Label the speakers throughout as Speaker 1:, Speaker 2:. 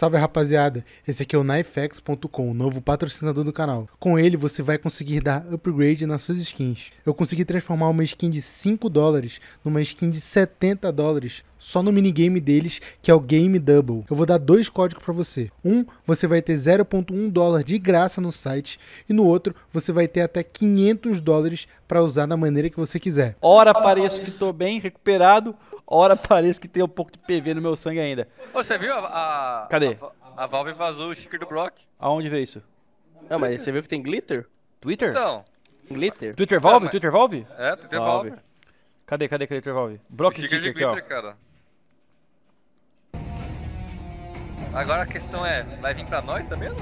Speaker 1: Salve rapaziada, esse aqui é o KnifeX.com, o novo patrocinador do canal. Com ele você vai conseguir dar upgrade nas suas skins. Eu consegui transformar uma skin de 5 dólares numa skin de 70 dólares só no minigame deles, que é o Game Double. Eu vou dar dois códigos para você. Um, você vai ter 0.1 dólar de graça no site, e no outro, você vai ter até 500 dólares para usar da maneira que você quiser.
Speaker 2: Ora pareço que estou bem recuperado, ora pareço que tem um pouco de PV no meu sangue ainda. Ô, você viu a, a Cadê? A, a, Valve vazou o sticker do Brock. Aonde veio isso? Não, mas você viu que tem glitter? Twitter? Então. Glitter. Twitter Valve? Não, mas... Twitter Valve? É, Twitter Valve. Valve. Cadê, cadê, cadê Twitter Valve? Brock o sticker, sticker de glitter, aqui, ó. Cara. Agora a questão é, vai vir pra nós, tá vendo?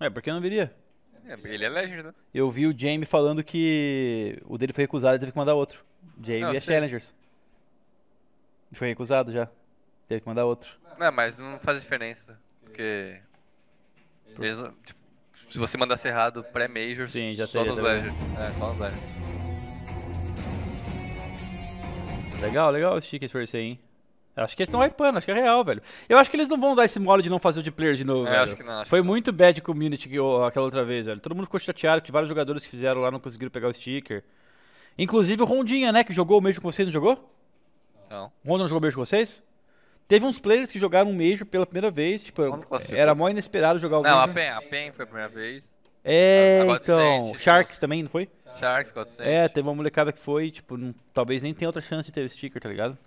Speaker 2: É, por que não viria? É, ele é legend, né? Eu vi o Jamie falando que o dele foi recusado e teve que mandar outro. Jamie não, é sei. Challengers. Foi recusado já. Teve que mandar outro. Não, é, mas não faz diferença. Porque. Eles, tipo, se você mandasse errado pré-majors, só nos também. Legends. É, só nos Legends. Legal, legal os tickets pra esse aí, hein? Acho que eles estão hypando, acho que é real, velho. Eu acho que eles não vão dar esse mole de não fazer o de player de novo, é, velho. Acho que não, acho Foi que muito não. bad community que, aquela outra vez, velho. Todo mundo ficou chateado que vários jogadores que fizeram lá não conseguiram pegar o sticker. Inclusive o Rondinha, né, que jogou o mesmo com vocês, não jogou? Não. O Ronda não jogou o mesmo com vocês? Teve uns players que jogaram o Major pela primeira vez, tipo, era mó inesperado jogar o mesmo. Major. Não, a PEN, a PEN foi a primeira vez. É, ah, a, a então, Sharks também, não foi? Sharks, God É, teve uma molecada que foi, tipo, não, talvez nem tenha outra chance de ter o sticker, tá ligado?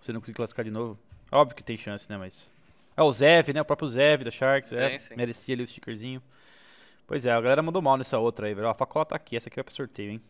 Speaker 2: Você não conseguir classificar de novo. Óbvio que tem chance, né? Mas. É o Zev, né? O próprio Zev da Sharks. Sim, é, sim. Merecia ali o stickerzinho. Pois é, a galera mandou mal nessa outra aí, velho. Ó, a facola tá aqui. Essa aqui vai é pra sorteio, hein?